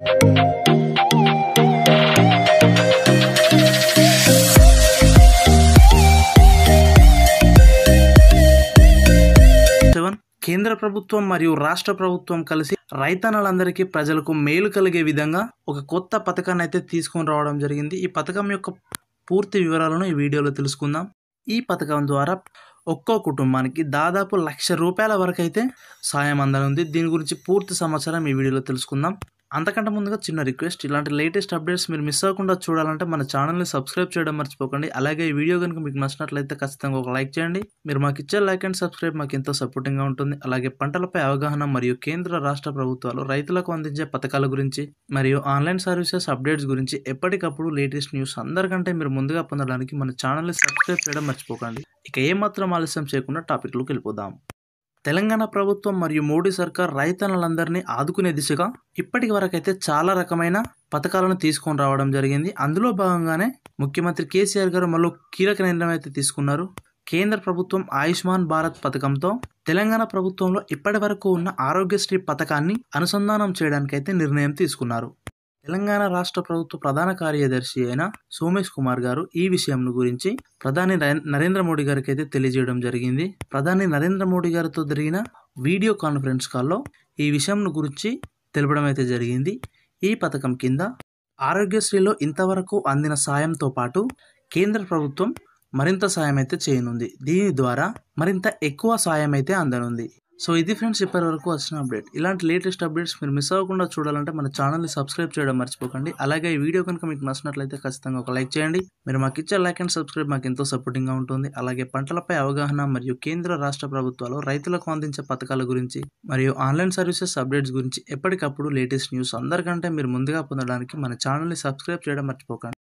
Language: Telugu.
కేంద్ర ప్రభుత్వం మరియు రాష్ట్ర ప్రభుత్వం కలిసి రైతన్నలందరికీ ప్రజలకు మేలు కలిగే విధంగా ఒక కొత్త పథకాన్ని అయితే తీసుకొని రావడం జరిగింది ఈ పథకం యొక్క పూర్తి వివరాలను ఈ వీడియోలో తెలుసుకుందాం ఈ పథకం ద్వారా ఒక్కో కుటుంబానికి దాదాపు లక్ష రూపాయల వరకు అయితే సాయం అందనుంది దీని గురించి పూర్తి సమాచారం ఈ వీడియోలో తెలుసుకుందాం అంతకంటే ముందుగా చిన్న రిక్వెస్ట్ ఇలాంటి లేటెస్ట్ అప్డేట్స్ మీరు మిస్ అవ్వకుండా చూడాలంటే మన ఛానల్ని సబ్స్క్రైబ్ చేయడం మర్చిపోకండి అలాగే ఈ వీడియో కనుక మీకు నచ్చినట్లయితే ఖచ్చితంగా ఒక లైక్ చేయండి మీరు మాకు ఇచ్చే లైక్ అండ్ సబ్స్క్రైబ్ మాకు ఎంతో సపోర్టింగ్గా ఉంటుంది అలాగే పంటలపై అవగాహన మరియు కేంద్ర రాష్ట్ర ప్రభుత్వాలు రైతులకు అందించే పథకాల గురించి మరియు ఆన్లైన్ సర్వీసెస్ అప్డేట్స్ గురించి ఎప్పటికప్పుడు లేటెస్ట్ న్యూస్ అందరికంటే మీరు ముందుగా పొందడానికి మన ఛానల్ని సబ్స్క్రైబ్ చేయడం మర్చిపోకండి ఇక ఏమాత్రం ఆలస్యం చేయకుండా టాపిక్లోకి వెళ్ళిపోదాం తెలంగాణ ప్రభుత్వం మరియు మోడీ సర్కార్ రైతన్నలందరినీ ఆదుకునే దిశగా ఇప్పటి వరకైతే చాలా రకమైన పథకాలను తీసుకొని రావడం జరిగింది అందులో భాగంగానే ముఖ్యమంత్రి కేసీఆర్ గారు మరో కీలక నిర్ణయం అయితే తీసుకున్నారు కేంద్ర ప్రభుత్వం ఆయుష్మాన్ భారత్ పథకంతో తెలంగాణ ప్రభుత్వంలో ఇప్పటి వరకు ఉన్న ఆరోగ్యశ్రీ పథకాన్ని అనుసంధానం చేయడానికైతే నిర్ణయం తీసుకున్నారు తెలంగాణ రాష్ట్ర ప్రభుత్వ ప్రధాన కార్యదర్శి అయిన సోమేష్ కుమార్ గారు ఈ విషయం గురించి ప్రధాని నరేంద్ర మోడీ గారికి అయితే తెలియజేయడం జరిగింది ప్రధాని నరేంద్ర మోడీ గారితో జరిగిన వీడియో కాన్ఫరెన్స్ కాల్లో ఈ విషయం గురించి తెలపడం అయితే జరిగింది ఈ పథకం కింద ఆరోగ్యశ్రీలో ఇంతవరకు అందిన సాయంతో పాటు కేంద్ర ప్రభుత్వం మరింత సాయం అయితే చేయనుంది దీని ద్వారా మరింత ఎక్కువ సాయం అయితే అందనుంది సో ఇది ఫ్రెండ్స్ ఇప్పటి వరకు వచ్చిన అప్డేట్ ఇలాంటి లేటెస్ట్ అప్డేట్స్ మీరు మిస్ అవ్వకుండా చూడాలంటే మన ఛానల్ని సబ్స్క్రైబ్ చేయడం మర్చిపోకండి అలాగే ఈ వీడియో కనుక మీకు నచ్చినట్లయితే ఖచ్చితంగా ఒక లైక్ చేయండి మీరు మాకు ఇచ్చే లైక్ అండ్ సబ్స్క్రైబ్ మాకు ఎంతో సపోర్టింగ్గా ఉంటుంది అలాగే పంటలపై అవగాహన మరియు కేంద్ర రాష్ట్ర ప్రభుత్వాలు రైతులకు అందించే పథకాల గురించి మరియు ఆన్లైన్ సర్వీసెస్ అప్డేట్స్ గురించి ఎప్పటికప్పుడు లేటెస్ట్ న్యూస్ అందరికంటే మీరు ముందుగా పొందడానికి మన ఛానల్ని సబ్స్క్రైబ్ చేయడం మర్చిపోకండి